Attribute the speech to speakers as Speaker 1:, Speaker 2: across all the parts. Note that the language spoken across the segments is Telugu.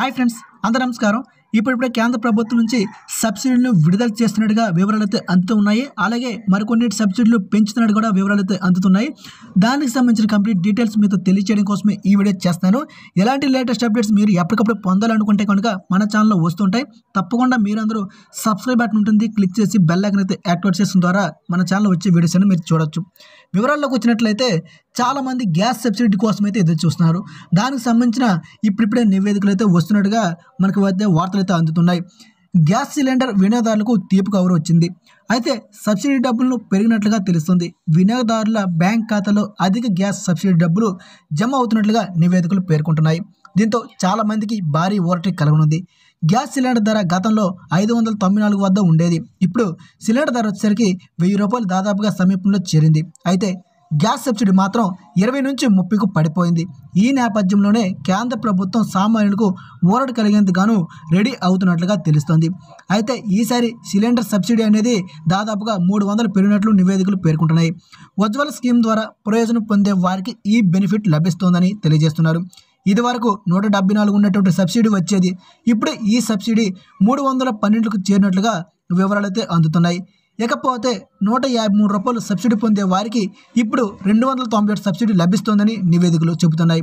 Speaker 1: హాయ్ ఫ్రెండ్స్ అందరూ నమస్కారం ఇప్పుడిప్పుడే కేంద్ర ప్రభుత్వం నుంచి సబ్సిడీలను విడుదల చేస్తున్నట్టుగా వివరాలు అయితే అందుతున్నాయి అలాగే మరికొన్ని సబ్సిడీలు పెంచుతున్నట్టు కూడా వివరాలు అయితే అందుతున్నాయి దానికి సంబంధించిన కంప్లీట్ డీటెయిల్స్ మీతో తెలియచేయడం కోసమే ఈ వీడియో చేస్తాను ఎలాంటి లేటెస్ట్ అప్డేట్స్ మీరు ఎప్పటికప్పుడు పొందాలనుకుంటే కనుక మన ఛానల్లో వస్తుంటాయి తప్పకుండా మీరందరూ సబ్స్క్రైబ్ బటన్ ఉంటుంది క్లిక్ చేసి బెల్లైకన్ అయితే యాక్టివేట్ చేసిన ద్వారా మన ఛానల్ వచ్చే వీడియోస్ అని మీరు చూడొచ్చు వివరాల్లోకి వచ్చినట్లయితే చాలామంది గ్యాస్ సబ్సిడీ కోసం అయితే ఎదురు చూస్తున్నారు దానికి సంబంధించిన ఇప్పుడిప్పుడే నివేదికలు అయితే వస్తున్నట్టుగా మనకు వద్ద వార్తలు అయితే అందుతున్నాయి గ్యాస్ సిలిండర్ వినియోగదారులకు తీపి కవర్ వచ్చింది అయితే సబ్సిడీ డబ్బులను పెరిగినట్లుగా తెలుస్తుంది వినియోగదారుల బ్యాంక్ ఖాతాలో అధిక గ్యాస్ సబ్సిడీ డబ్బులు జమ అవుతున్నట్లుగా నివేదికలు పేర్కొంటున్నాయి దీంతో చాలామందికి భారీ ఓరటి కలగనుంది గ్యాస్ సిలిండర్ ధర గతంలో ఐదు వందల తొంభై నాలుగు వద్ద ఉండేది ఇప్పుడు సిలిండర్ ధర వచ్చేసరికి వెయ్యి రూపాయలు దాదాపుగా సమీపంలో చేరింది అయితే గ్యాస్ సబ్సిడీ మాత్రం ఇరవై నుంచి ముప్పైకు పడిపోయింది ఈ నేపథ్యంలోనే కేంద్ర ప్రభుత్వం సామాన్యులకు ఊరట కలిగేందుకు రెడీ అవుతున్నట్లుగా తెలుస్తోంది అయితే ఈసారి సిలిండర్ సబ్సిడీ అనేది దాదాపుగా మూడు వందలు పెరిగినట్లు నివేదికలు పేర్కొంటున్నాయి ఉజ్వల స్కీమ్ ద్వారా ప్రయోజనం పొందే వారికి ఈ బెనిఫిట్ లభిస్తోందని తెలియజేస్తున్నారు ఇది వరకు నూట డెబ్బై నాలుగు ఉన్నటువంటి సబ్సిడీ వచ్చేది ఇప్పుడు ఈ సబ్సిడీ మూడు వందల పన్నెండుకు చేరినట్లుగా వివరాలైతే అందుతున్నాయి ఇకపోతే నూట యాభై మూడు రూపాయలు సబ్సిడీ పొందే వారికి ఇప్పుడు రెండు వందల తొంభై ఏడు సబ్సిడీ లభిస్తోందని నివేదికలు చెబుతున్నాయి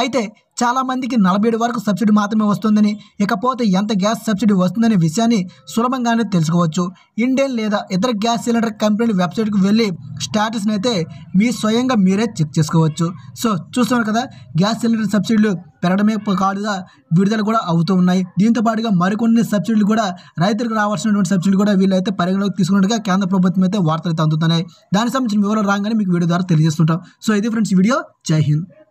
Speaker 1: అయితే చాలామందికి నలభై ఏడు వరకు సబ్సిడీ మాత్రమే వస్తుందని ఇకపోతే ఎంత గ్యాస్ సబ్సిడీ వస్తుందనే విషయాన్ని సులభంగానే తెలుసుకోవచ్చు ఇండియన్ లేదా ఇతర గ్యాస్ సిలిండర్ కంపెనీల వెబ్సైట్కి వెళ్ళి స్టాటస్ని అయితే మీ స్వయంగా మీరే చెక్ చేసుకోవచ్చు సో చూస్తున్నారు కదా గ్యాస్ సిలిండర్ సబ్సిడీలు పెరగడమే కాదుగా విడుదల కూడా అవుతూ ఉన్నాయి దీంతో పాటుగా మరికొన్ని సబ్సిడీలు కూడా రైతులకు రావాల్సినటువంటి సబ్సిడీలు కూడా వీళ్ళైతే పరిగణలోకి తీసుకున్నట్టుగా కేంద్ర ప్రభుత్వం అయితే వార్తలు అయితే అందుతున్నాయి దానికి సంబంధించిన వివరాలు రాగానే మీకు వీడియో ద్వారా తెలియజేస్తుంటాం సో ఇది ఫ్రెండ్స్ వీడియో జై హింద్